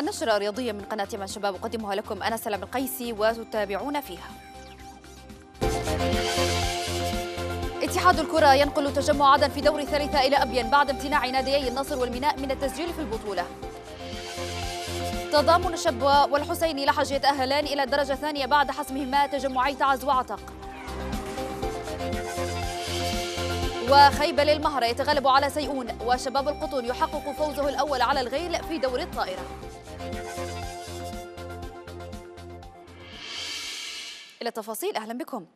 النشرة الرياضية من قناة يمن شباب أقدمها لكم أنا سلام القيسي وتتابعون فيها اتحاد الكرة ينقل تجمع عدن في دور الثالثة إلى أبين بعد امتناع ناديي النصر والميناء من التسجيل في البطولة تضامن شبوة والحسين لحج يتأهلان إلى الدرجة الثانية بعد حسمهما تجمعي تعز وعتق وخيبة للمهرة يتغلب على سيئون وشباب القطن يحقق فوزه الأول على الغيل في دور الطائرة الى تفاصيل اهلا بكم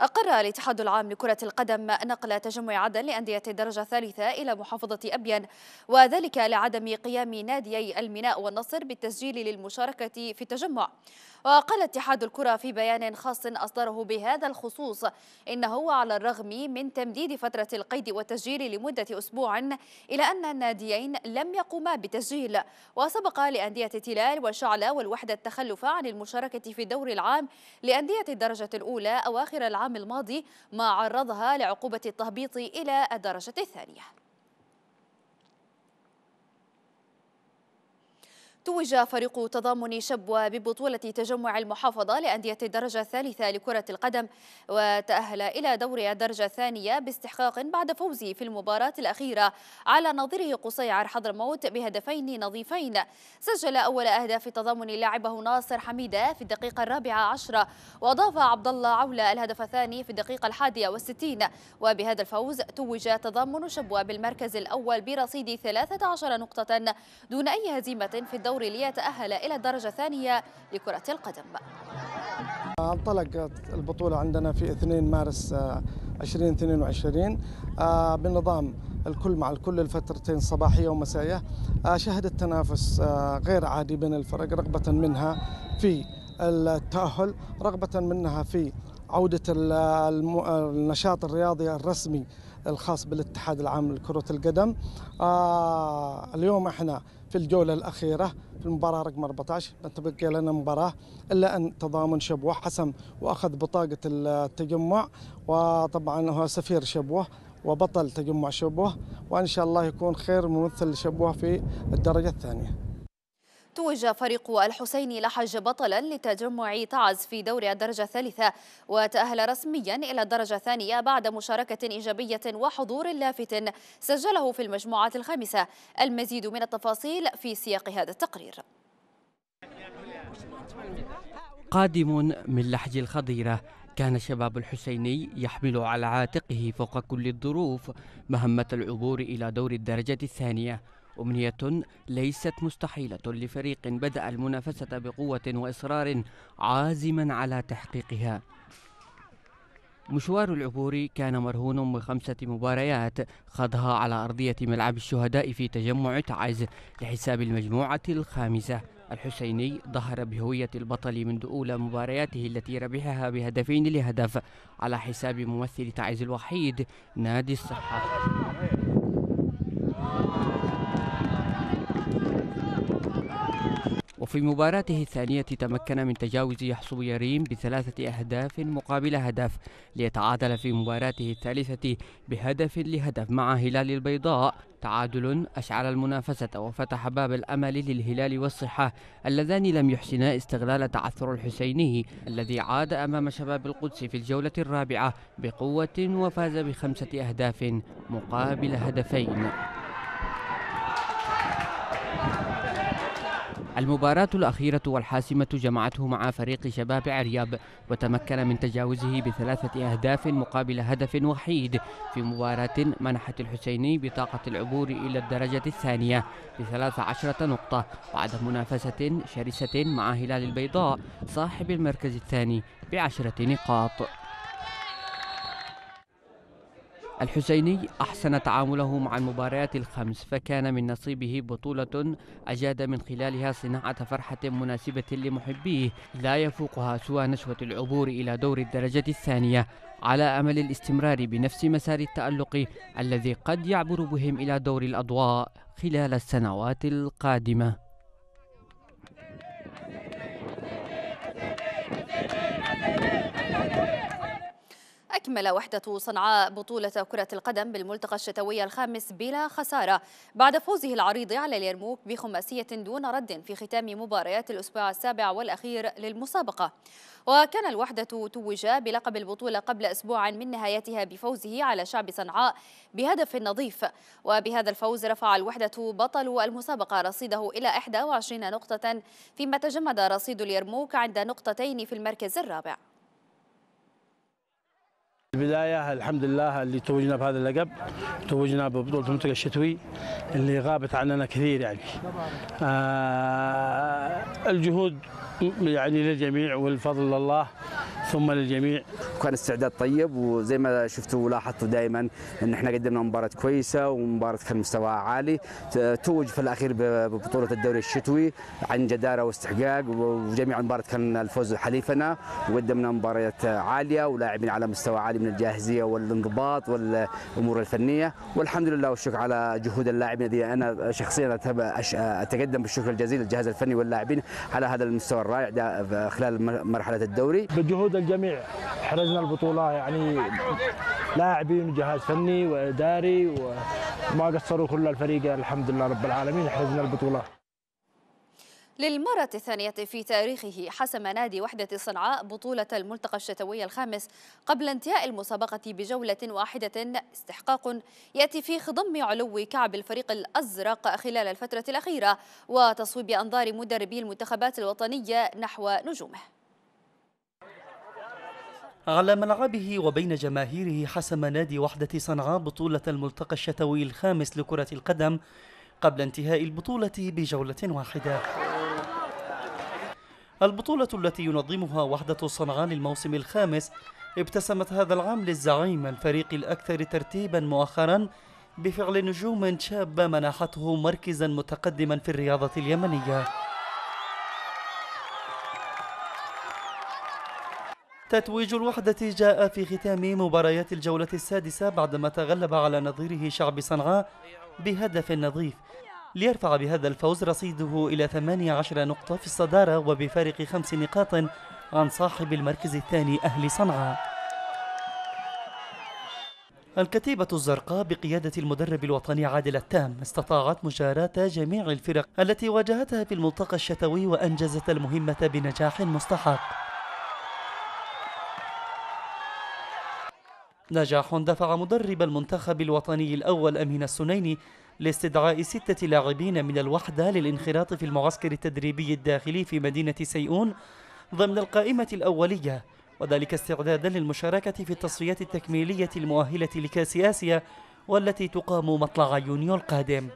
أقر الاتحاد العام لكرة القدم نقل تجمع عدن لأندية الدرجة الثالثة إلى محافظة أبين وذلك لعدم قيام ناديي الميناء والنصر بالتسجيل للمشاركة في التجمع وقال اتحاد الكرة في بيان خاص أصدره بهذا الخصوص إنه على الرغم من تمديد فترة القيد والتسجيل لمدة أسبوع إلى أن الناديين لم يقوما بتسجيل وسبق لأندية تلال وشعلة والوحدة التخلف عن المشاركة في الدور العام لأندية الدرجة الأولى أواخر العام العام الماضي ما عرضها لعقوبة التهبيط إلى الدرجة الثانية توج فريق تضامن شبوة ببطولة تجمع المحافظة لأندية الدرجة الثالثة لكرة القدم وتأهل إلى دور الدرجة الثانية باستحقاق بعد فوزه في المباراة الأخيرة على نظيره قصيعر حضرموت بهدفين نظيفين سجل أول أهداف تضامن لاعبه ناصر حميدة في الدقيقة الرابعة عشرة وأضاف عبد الله عولة الهدف الثاني في الدقيقة الحادية والستين وبهذا الفوز توج تضامن شبوة بالمركز الأول برصيد 13 نقطة دون أي هزيمة في الدوري الدوري ليتأهل إلى الدرجة الثانية لكرة القدم انطلقت البطولة عندنا في 2 مارس 2022 آه، آه، بنظام الكل مع الكل الفترتين صباحية ومسائية آه، شهدت تنافس غير عادي بين الفرق رغبة منها في التأهل رغبة منها في عودة النشاط الرياضي الرسمي الخاص بالاتحاد العام لكرة القدم اليوم احنا في الجولة الأخيرة في المباراة رقم 14 تبقى لنا مباراة إلا أن تضامن شبوة حسم وأخذ بطاقة التجمع وطبعا هو سفير شبوة وبطل تجمع شبوه وان شاء الله يكون خير ممثل شبوه في الدرجه الثانيه توج فريق الحسيني لحج بطلا لتجمع تعز في دور الدرجة الثالثة وتأهل رسميا إلى الدرجة الثانية بعد مشاركة إيجابية وحضور لافت سجله في المجموعة الخامسة المزيد من التفاصيل في سياق هذا التقرير قادم من لحج الخضيرة كان شباب الحسيني يحمل على عاتقه فوق كل الظروف مهمة العبور إلى دور الدرجة الثانية أمنية ليست مستحيلة لفريق بدأ المنافسة بقوة وإصرار عازما على تحقيقها مشوار العبوري كان مرهون بخمسة مباريات خاضها على أرضية ملعب الشهداء في تجمع تعز لحساب المجموعة الخامسة الحسيني ظهر بهوية البطل منذ أولى مبارياته التي ربحها بهدفين لهدف على حساب ممثل تعز الوحيد نادي الصحة وفي مباراته الثانية تمكن من تجاوز يحصو يريم بثلاثة أهداف مقابل هدف ليتعادل في مباراته الثالثة بهدف لهدف مع هلال البيضاء تعادل أشعل المنافسة وفتح باب الأمل للهلال والصحة اللذان لم يحسنا استغلال تعثر الحسيني الذي عاد أمام شباب القدس في الجولة الرابعة بقوة وفاز بخمسة أهداف مقابل هدفين المباراة الأخيرة والحاسمة جمعته مع فريق شباب عرياب وتمكن من تجاوزه بثلاثة أهداف مقابل هدف وحيد في مباراة منحت الحسيني بطاقة العبور إلى الدرجة الثانية بثلاث عشرة نقطة بعد منافسة شرسة مع هلال البيضاء صاحب المركز الثاني بعشرة نقاط الحسيني أحسن تعامله مع المباريات الخمس فكان من نصيبه بطولة أجاد من خلالها صناعة فرحة مناسبة لمحبيه لا يفوقها سوى نشوة العبور إلى دور الدرجة الثانية على أمل الاستمرار بنفس مسار التألق الذي قد يعبر بهم إلى دور الأضواء خلال السنوات القادمة أكمل وحدة صنعاء بطولة كرة القدم بالملتقى الشتوي الخامس بلا خسارة بعد فوزه العريض على اليرموك بخماسية دون رد في ختام مباريات الأسبوع السابع والأخير للمسابقة وكان الوحدة توج بلقب البطولة قبل أسبوع من نهايتها بفوزه على شعب صنعاء بهدف نظيف وبهذا الفوز رفع الوحدة بطل المسابقة رصيده إلى 21 نقطة فيما تجمد رصيد اليرموك عند نقطتين في المركز الرابع البداية الحمد لله اللي توجنا بهذا اللقب توجنا ببطولة المنتخب الشتوي اللي غابت عننا كثير يعني آه الجهود يعني للجميع والفضل لله ثم للجميع وكان استعداد طيب وزي ما شفتوا ولاحظتوا دائما ان احنا قدمنا مباراه كويسه ومباراه كان مستوى عالي توج في الاخير ببطوله الدوري الشتوي عن جداره واستحقاق وجميع المباريات كان الفوز حليفنا وقدمنا مباريات عاليه ولاعبين على مستوى عالي من الجاهزيه والانضباط والامور الفنيه والحمد لله والشكر على جهود اللاعبين الذي انا شخصيا اتقدم بالشكر الجزيل للجهاز الفني واللاعبين على هذا المستوى الرائع آه، خلال مرحله الدوري بجهود الجميع حرزنا البطوله يعني لاعبين وجهاز فني واداري وما قصروا كل الفريق الحمد لله رب العالمين حرزنا البطوله للمرة الثانية في تاريخه حسم نادي وحدة صنعاء بطولة الملتقى الشتوي الخامس قبل انتهاء المسابقة بجولة واحدة استحقاق يأتي في خضم علو كعب الفريق الأزرق خلال الفترة الأخيرة وتصويب أنظار مدربي المنتخبات الوطنية نحو نجومه على ملعبه وبين جماهيره حسم نادي وحدة صنعاء بطولة الملتقى الشتوي الخامس لكرة القدم قبل انتهاء البطولة بجولة واحدة البطولة التي ينظمها وحدة صنعاء للموسم الخامس ابتسمت هذا العام للزعيم الفريق الأكثر ترتيبا مؤخرا بفعل نجوم شابة منحته مركزا متقدما في الرياضة اليمنية تتويج الوحدة جاء في ختام مباريات الجولة السادسة بعدما تغلب على نظيره شعب صنعاء بهدف نظيف ليرفع بهذا الفوز رصيده إلى 18 نقطة في الصدارة وبفارق خمس نقاط عن صاحب المركز الثاني أهل صنعاء الكتيبة الزرقاء بقيادة المدرب الوطني عادل التام استطاعت مجاراة جميع الفرق التي واجهتها في الملتقى الشتوي وأنجزت المهمة بنجاح مستحق نجاح دفع مدرب المنتخب الوطني الأول أمين السنيني لاستدعاء ستة لاعبين من الوحدة للانخراط في المعسكر التدريبي الداخلي في مدينة سيئون ضمن القائمة الأولية وذلك استعدادا للمشاركة في التصفيات التكميلية المؤهلة لكأس آسيا والتي تقام مطلع يونيو القادم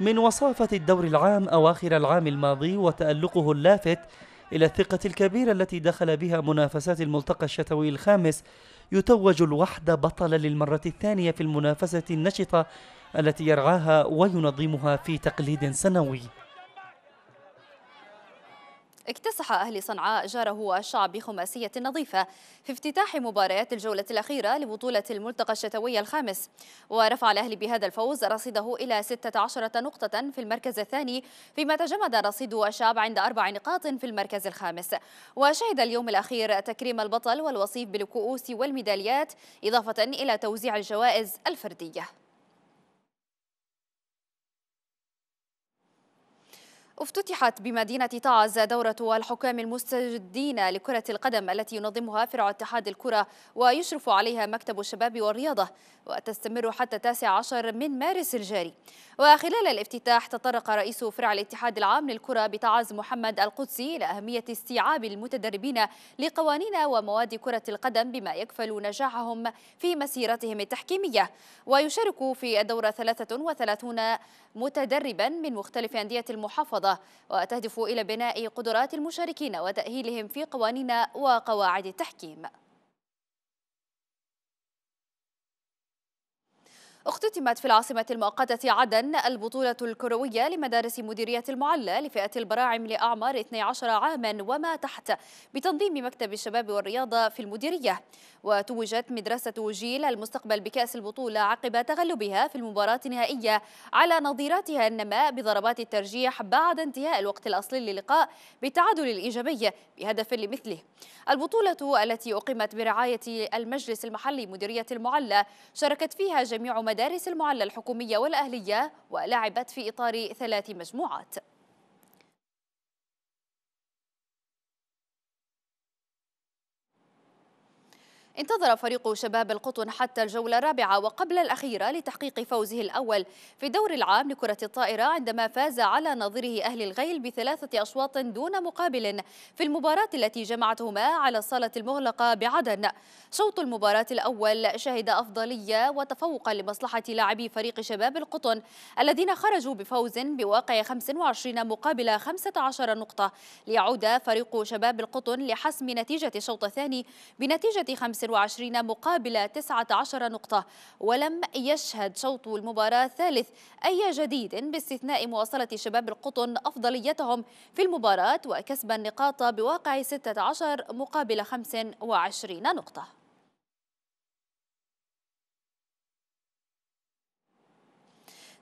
من وصافة الدور العام أواخر العام الماضي وتألقه اللافت إلى الثقة الكبيرة التي دخل بها منافسات الملتقى الشتوي الخامس يتوج الوحدة بطلا للمرة الثانية في المنافسة النشطة التي يرعاها وينظمها في تقليد سنوي اكتسح أهلي صنعاء جاره الشعب بخماسية نظيفة في افتتاح مباريات الجولة الأخيرة لبطولة الملتقى الشتوي الخامس ورفع الأهلي بهذا الفوز رصيده إلى 16 نقطة في المركز الثاني فيما تجمد رصيد الشعب عند أربع نقاط في المركز الخامس وشهد اليوم الأخير تكريم البطل والوصيف بالكؤوس والميداليات إضافة إلى توزيع الجوائز الفردية افتتحت بمدينة تعز دورة الحكام المستجدين لكرة القدم التي ينظمها فرع اتحاد الكرة ويشرف عليها مكتب الشباب والرياضة وتستمر حتى 19 من مارس الجاري وخلال الافتتاح تطرق رئيس فرع الاتحاد العام للكرة بتعز محمد القدسي إلى أهمية استيعاب المتدربين لقوانين ومواد كرة القدم بما يكفل نجاحهم في مسيرتهم التحكيمية ويشارك في الدورة 33 متدربا من مختلف أندية المحافظة الرياضة وتهدف إلى بناء قدرات المشاركين وتأهيلهم في قوانين وقواعد التحكيم اختتمت في العاصمة المؤقتة عدن البطولة الكروية لمدارس مديرية المعلى لفئة البراعم لأعمار 12 عاما وما تحت بتنظيم مكتب الشباب والرياضة في المديرية وتوجت مدرسة جيل المستقبل بكأس البطولة عقب تغلبها في المباراة النهائية على نظيراتها النماء بضربات الترجيح بعد انتهاء الوقت الأصلي للقاء بالتعادل الإيجابي بهدف لمثله البطولة التي أقيمت برعاية المجلس المحلي مديرية المعلى شاركت فيها جميع مدارس المدارس المعلة الحكومية والأهلية ولعبت في إطار ثلاث مجموعات انتظر فريق شباب القطن حتى الجولة الرابعة وقبل الأخيرة لتحقيق فوزه الأول في الدور العام لكرة الطائرة عندما فاز على نظيره أهل الغيل بثلاثة أشواط دون مقابل في المباراة التي جمعتهما على الصالة المغلقة بعدن شوط المباراة الأول شهد أفضلية وتفوقا لمصلحة لاعبي فريق شباب القطن الذين خرجوا بفوز بواقع 25 مقابل 15 نقطة ليعود فريق شباب القطن لحسم نتيجة الشوط الثاني بنتيجة 25 29 مقابل 19 نقطة ولم يشهد شوط المباراة الثالث أي جديد باستثناء مواصلة شباب القطن أفضليتهم في المباراة وكسب النقاط بواقع 16 مقابل 25 نقطة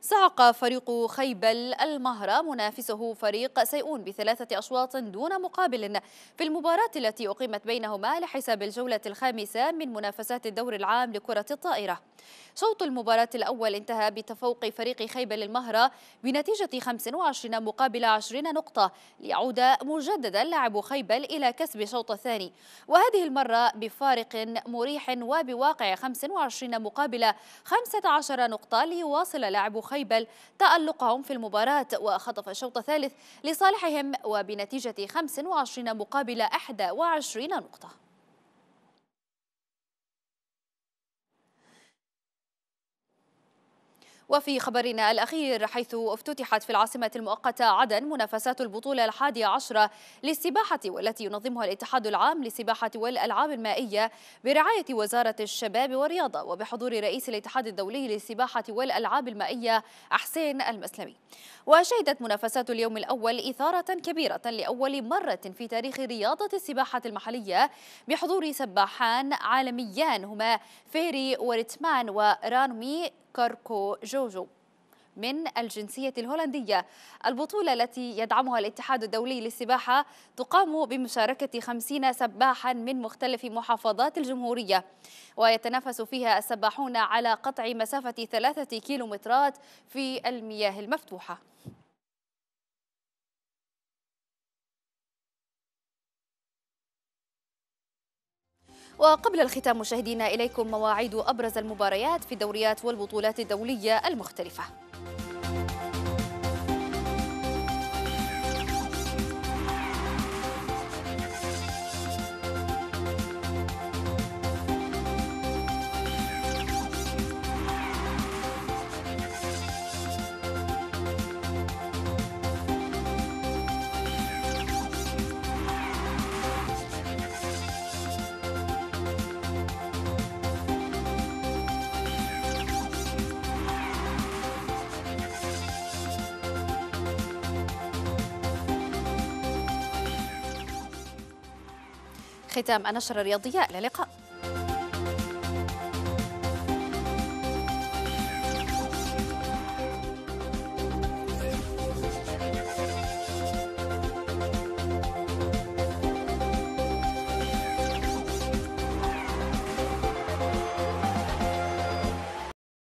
صعق فريق خيبل المهرة منافسه فريق سيئون بثلاثة أشواط دون مقابل في المباراة التي أقيمت بينهما لحساب الجولة الخامسة من منافسات الدور العام لكرة الطائرة شوط المباراة الأول انتهى بتفوق فريق خيبل المهرة بنتيجة 25 مقابل 20 نقطة ليعود مجددا لاعب خيبل إلى كسب الشوط الثاني وهذه المرة بفارق مريح وبواقع 25 مقابل 15 نقطة ليواصل لاعب خيبل تألقهم في المباراة وخطف الشوط الثالث لصالحهم وبنتيجة 25 مقابل 21 نقطة وفي خبرنا الأخير حيث افتتحت في العاصمة المؤقتة عدن منافسات البطولة الحادية عشرة للسباحة والتي ينظمها الاتحاد العام للسباحة والألعاب المائية برعاية وزارة الشباب والرياضة وبحضور رئيس الاتحاد الدولي للسباحة والألعاب المائية حسين المسلمي وشهدت منافسات اليوم الأول إثارة كبيرة لأول مرة في تاريخ رياضة السباحة المحلية بحضور سباحان عالميان هما فيري وريتمان ورانمي كاركو جوجو من الجنسية الهولندية البطولة التي يدعمها الاتحاد الدولي للسباحة تقام بمشاركة خمسين سباحا من مختلف محافظات الجمهورية ويتنافس فيها السباحون على قطع مسافة ثلاثة كيلومترات في المياه المفتوحة وقبل الختام مشاهدينا إليكم مواعيد أبرز المباريات في الدوريات والبطولات الدولية المختلفة ختام النشرة الرياضية إلى اللقاء